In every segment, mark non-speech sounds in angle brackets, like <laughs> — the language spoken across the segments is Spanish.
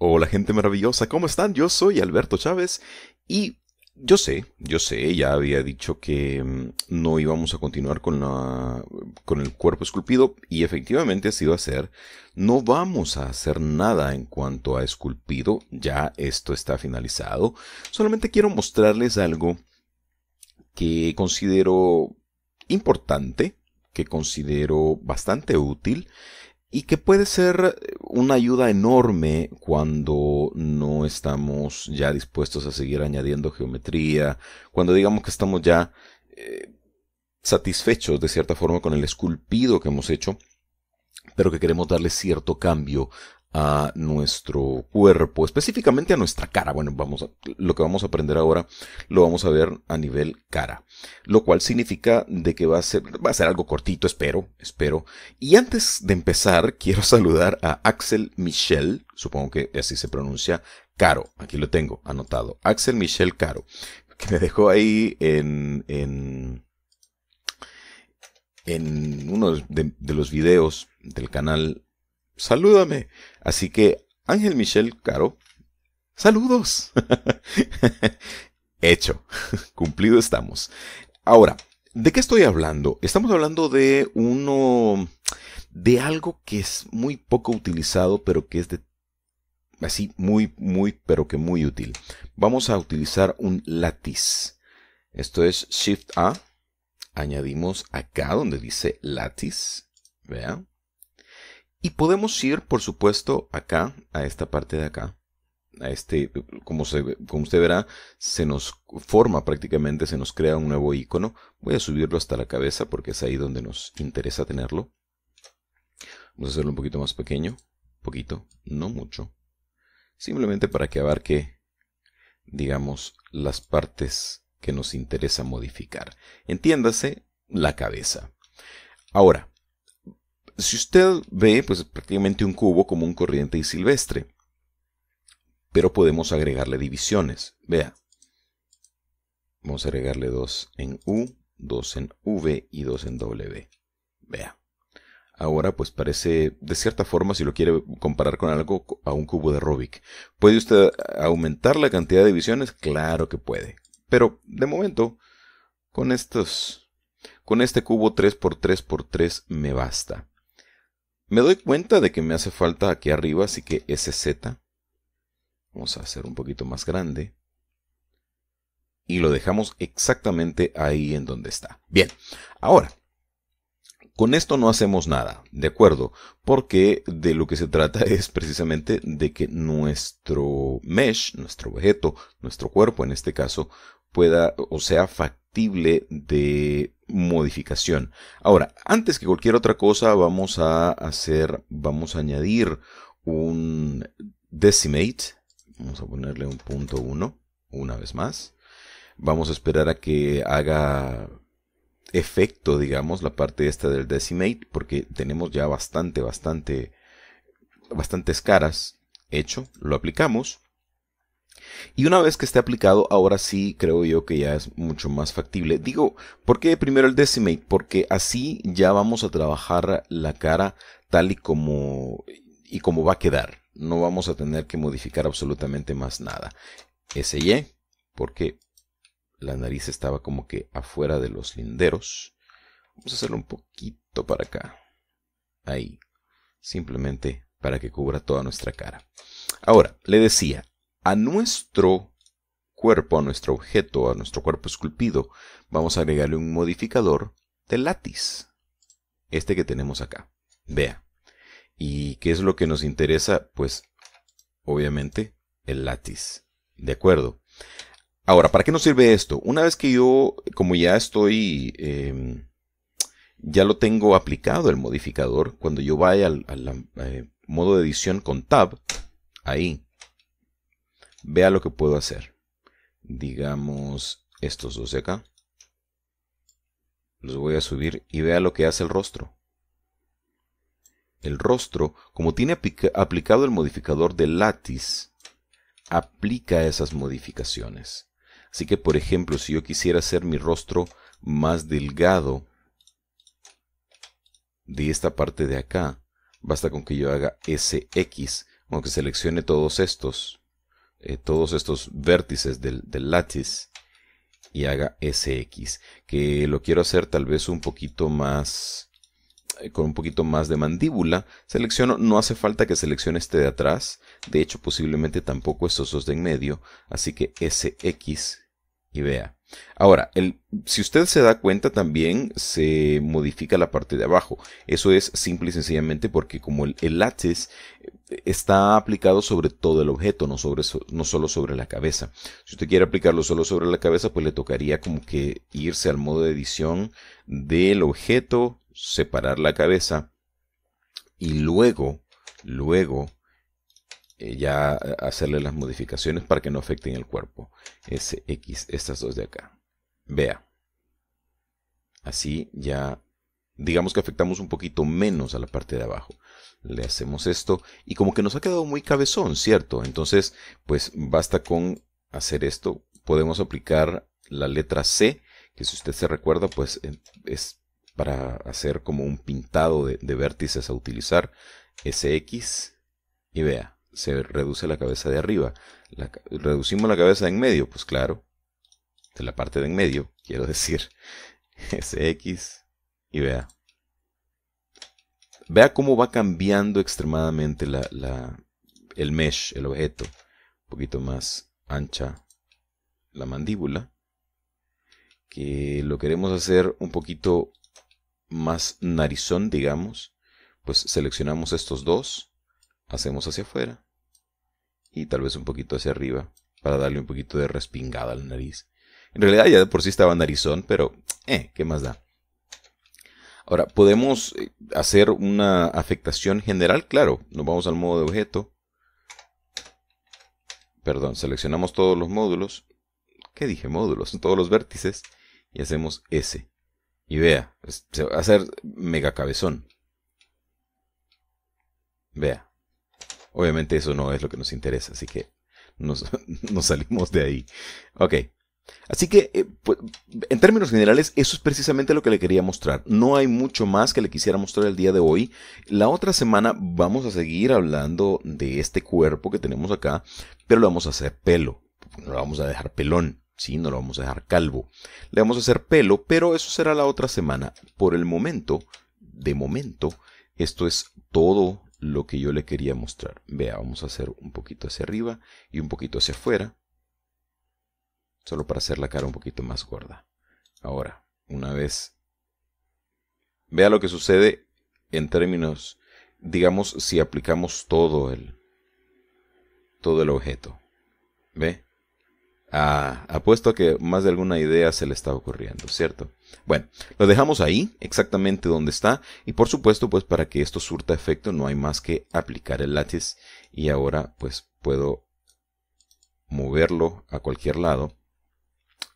Hola gente maravillosa, ¿cómo están? Yo soy Alberto Chávez y yo sé, yo sé, ya había dicho que mm, no íbamos a continuar con, con el cuerpo esculpido y efectivamente así va a ser. No vamos a hacer nada en cuanto a esculpido, ya esto está finalizado. Solamente quiero mostrarles algo que considero importante, que considero bastante útil y que puede ser eh, una ayuda enorme cuando no estamos ya dispuestos a seguir añadiendo geometría, cuando digamos que estamos ya eh, satisfechos de cierta forma con el esculpido que hemos hecho, pero que queremos darle cierto cambio a nuestro cuerpo, específicamente a nuestra cara. Bueno, vamos lo que vamos a aprender ahora lo vamos a ver a nivel cara, lo cual significa de que va a ser va a ser algo cortito, espero, espero. Y antes de empezar, <laughs> quiero saludar a Axel Michel, supongo que así se pronuncia, Caro, aquí lo tengo anotado, Axel Michel Caro, que me dejó ahí en, en en uno de, de, los videos del canal, salúdame. Así que, Ángel Michel Caro, saludos. <laughs> Hecho, <laughs> cumplido estamos. Ahora, ¿de qué estoy hablando? Estamos hablando de uno, de algo que es muy poco utilizado, pero que es de así muy, muy, pero que muy útil. Vamos a utilizar un latiz. Esto es Shift A. Añadimos acá donde dice latiz. Vean. Y podemos ir, por supuesto, acá, a esta parte de acá. A este, como, se, como usted verá, se nos forma prácticamente, se nos crea un nuevo icono. Voy a subirlo hasta la cabeza porque es ahí donde nos interesa tenerlo. Vamos a hacerlo un poquito más pequeño. Poquito, no mucho. Simplemente para que abarque, digamos, las partes que nos interesa modificar. Entiéndase, la cabeza. Ahora, si usted ve, pues prácticamente un cubo como un corriente y silvestre, pero podemos agregarle divisiones. Vea, vamos a agregarle 2 en U, 2 en V y 2 en W. Vea. Ahora pues parece, de cierta forma, si lo quiere comparar con algo, a un cubo de Rubik. ¿Puede usted aumentar la cantidad de divisiones? Claro que puede. Pero de momento, con estos, con este cubo 3x3x3 me basta. Me doy cuenta de que me hace falta aquí arriba, así que ese Z, Vamos a hacer un poquito más grande. Y lo dejamos exactamente ahí en donde está. Bien, ahora, con esto no hacemos nada, ¿de acuerdo? Porque de lo que se trata <laughs> es precisamente de que nuestro mesh, nuestro objeto, nuestro cuerpo en este caso, pueda o sea de modificación. Ahora, antes que cualquier otra cosa, vamos a hacer, vamos a añadir un decimate. Vamos a ponerle un punto 1, una vez más. Vamos a esperar a que haga efecto, digamos, la parte esta del decimate, porque tenemos ya bastante, bastante, bastantes caras hecho. Lo aplicamos y una vez que esté aplicado, ahora sí creo yo que ya es mucho más factible. Digo, ¿por qué primero el decimate? Porque así ya vamos a trabajar la cara tal y como y como va a quedar. No vamos a tener que modificar absolutamente más nada. SY, e, porque la nariz estaba como que afuera de los linderos. Vamos a hacerlo un poquito para acá. Ahí. Simplemente para que cubra toda nuestra cara. Ahora, le decía, a nuestro cuerpo, a nuestro objeto, a nuestro cuerpo esculpido, vamos a agregarle un modificador de látiz. Este que tenemos acá. Vea. ¿Y qué es lo que nos interesa? Pues, obviamente, el látiz. De acuerdo. Ahora, ¿para qué nos sirve esto? Una vez que yo, como ya estoy, em, ya lo tengo aplicado el modificador, cuando yo vaya al, eh, modo de edición con tab, ahí, Vea lo que puedo hacer. Digamos estos dos de acá. Los voy a subir y vea lo que hace el rostro. El rostro, como tiene aplicado el modificador de Lattice, aplica esas modificaciones. Así que, por ejemplo, si yo quisiera hacer mi rostro más delgado de esta parte de acá, basta con que yo haga SX, aunque seleccione todos estos eh, todos estos vértices del, del y haga SX, que lo quiero hacer tal vez un poquito más, eh, con un poquito más de mandíbula. Selecciono, no hace falta que seleccione este de atrás, de hecho posiblemente tampoco estos dos de en medio, así que SX y vea. Ahora, si usted se da cuenta también se modifica la parte de abajo. Eso es simple y sencillamente porque como el, el eh, está aplicado sobre todo el objeto, no, sobre, no solo sobre la cabeza. Si usted quiere aplicarlo solo sobre la cabeza, pues le tocaría como que irse al modo de edición del objeto, separar la cabeza y luego, luego eh, ya eh, hacerle las modificaciones para que no afecten el cuerpo. SX, X, estas dos de acá. Vea. Así ya, digamos que afectamos un poquito menos a la parte de abajo. Le hacemos esto y como que nos ha quedado muy cabezón, ¿cierto? Entonces, pues basta con hacer esto. Podemos aplicar la letra C, que si usted se recuerda, pues es para hacer como un pintado de, de vértices a utilizar. SX y vea, se reduce la cabeza de arriba. reducimos la cabeza de en medio, pues claro, de la parte de en medio, quiero decir, <laughs> es X y vea. Vea cómo va cambiando extremadamente la, el mesh, el objeto. Un poquito más ancha la mandíbula. Que lo queremos hacer un poquito más narizón, digamos. Pues seleccionamos estos dos, hacemos hacia afuera y tal vez un poquito hacia arriba para darle un poquito de respingada a la nariz. En realidad ya de por sí estaba narizón, pero eh, ¿qué más da? Ahora, ¿podemos eh, hacer una afectación general? Claro, nos vamos al modo de objeto. Perdón, seleccionamos todos los módulos. ¿Qué dije módulos? <laughs> Todos los vértices. Y hacemos S. Y vea, se va a hacer mega cabezón. Vea, Obviamente eso no es lo que nos interesa, así que nos, <laughs> salimos de ahí. Ok. Así que, eh, pues, en términos generales, eso es precisamente lo que le quería mostrar. No hay mucho más que le quisiera mostrar el día de hoy. La otra semana vamos a seguir hablando de este cuerpo que tenemos acá, pero lo vamos a hacer pelo. No lo vamos a dejar pelón, ¿sí? No lo vamos a dejar calvo. Le vamos a hacer pelo, pero eso será la otra semana. Por el momento, de momento, esto es todo lo que yo le quería mostrar. Vea, vamos a hacer un poquito hacia arriba y un poquito hacia afuera. Solo para hacer la cara un poquito más gorda. Ahora, una vez. Vea lo que sucede en términos, digamos, si aplicamos todo el, todo el objeto. ¿Ve? Ah, apuesto a que más de alguna idea se le está ocurriendo, ¿cierto? Bueno, lo dejamos ahí, exactamente donde está, y por supuesto, pues para que esto surta efecto no hay más que aplicar el Lattice, y ahora pues puedo moverlo a cualquier lado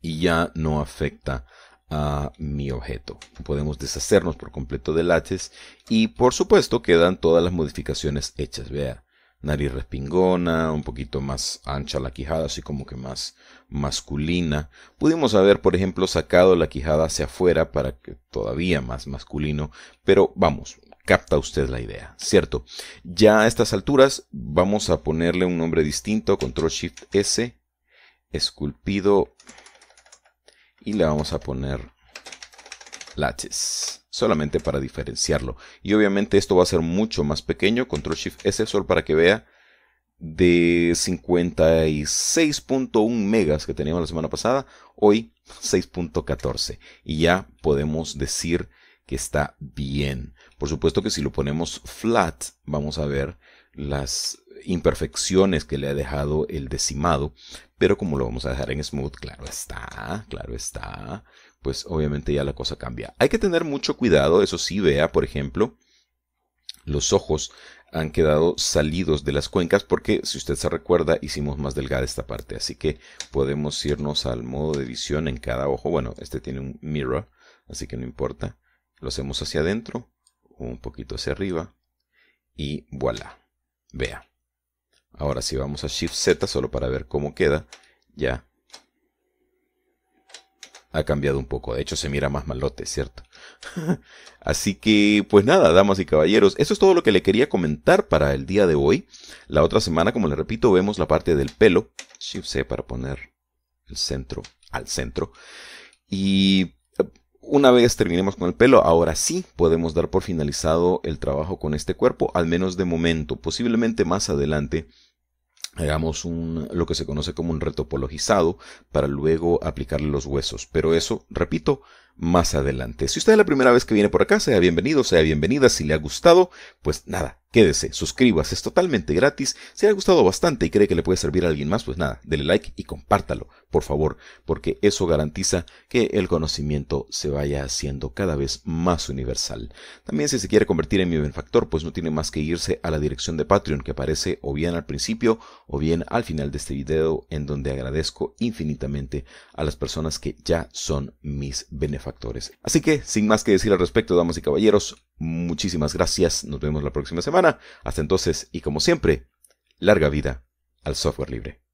y ya no afecta a mi objeto. Podemos deshacernos por completo del Lattice, y por supuesto quedan todas las modificaciones hechas. Vea, nariz respingona, un poquito más ancha la quijada, así como que más masculina. Pudimos haber, por ejemplo, sacado la quijada hacia afuera para que todavía más masculino, pero vamos, capta usted la idea, ¿cierto? Ya a estas alturas vamos a ponerle un nombre distinto, control shift S, esculpido y le vamos a poner Lattice solamente para diferenciarlo. Y obviamente esto va a ser mucho más pequeño, control shift S solo para que vea de 56.1 megas que teníamos la semana pasada, hoy 6.14 y ya podemos decir que está bien. Por supuesto que si lo ponemos flat vamos a ver las imperfecciones que le ha dejado el decimado, pero como lo vamos a dejar en smooth, claro está, claro está, pues obviamente ya la cosa cambia. Hay que tener mucho cuidado, eso sí, vea, por ejemplo, los ojos han quedado salidos de las cuencas porque, si usted se recuerda, hicimos más delgada esta parte. Así que podemos irnos al modo de visión en cada ojo. Bueno, este tiene un mirror, así que no importa. Lo hacemos hacia adentro, un poquito hacia arriba y voilà. Vea. Ahora si vamos a Shift Z solo para ver cómo queda, ya ha cambiado un poco. De hecho, se mira más malote, ¿cierto? <laughs> Así que, pues nada, damas y caballeros, eso es todo lo que le quería comentar para el día de hoy. La otra semana, como le repito, vemos la parte del pelo. Shift C para poner el centro al centro. Y eh, una vez terminemos con el pelo, ahora sí podemos dar por finalizado el trabajo con este cuerpo, al menos de momento. Posiblemente más adelante hagamos un, lo que se conoce como un retopologizado para luego aplicarle los huesos. Pero eso, repito, más adelante. Si usted es la primera vez que viene por acá, sea bienvenido, sea bienvenida. Si le ha gustado, pues nada, quédese, suscríbase, es totalmente gratis. Si le ha gustado bastante y cree que le puede servir a alguien más, pues nada, dele like y compártalo, por favor, porque eso garantiza que el conocimiento se vaya haciendo cada vez más universal. También si se quiere convertir en mi benefactor, pues no tiene más que irse a la dirección de Patreon que aparece o bien al principio o bien al final de este video, en donde agradezco infinitamente a las personas que ya son mis benefactores factores. Así que, sin más que decir al respecto, damas y caballeros, muchísimas gracias, nos vemos la próxima semana. Hasta entonces, y como siempre, larga vida al software libre.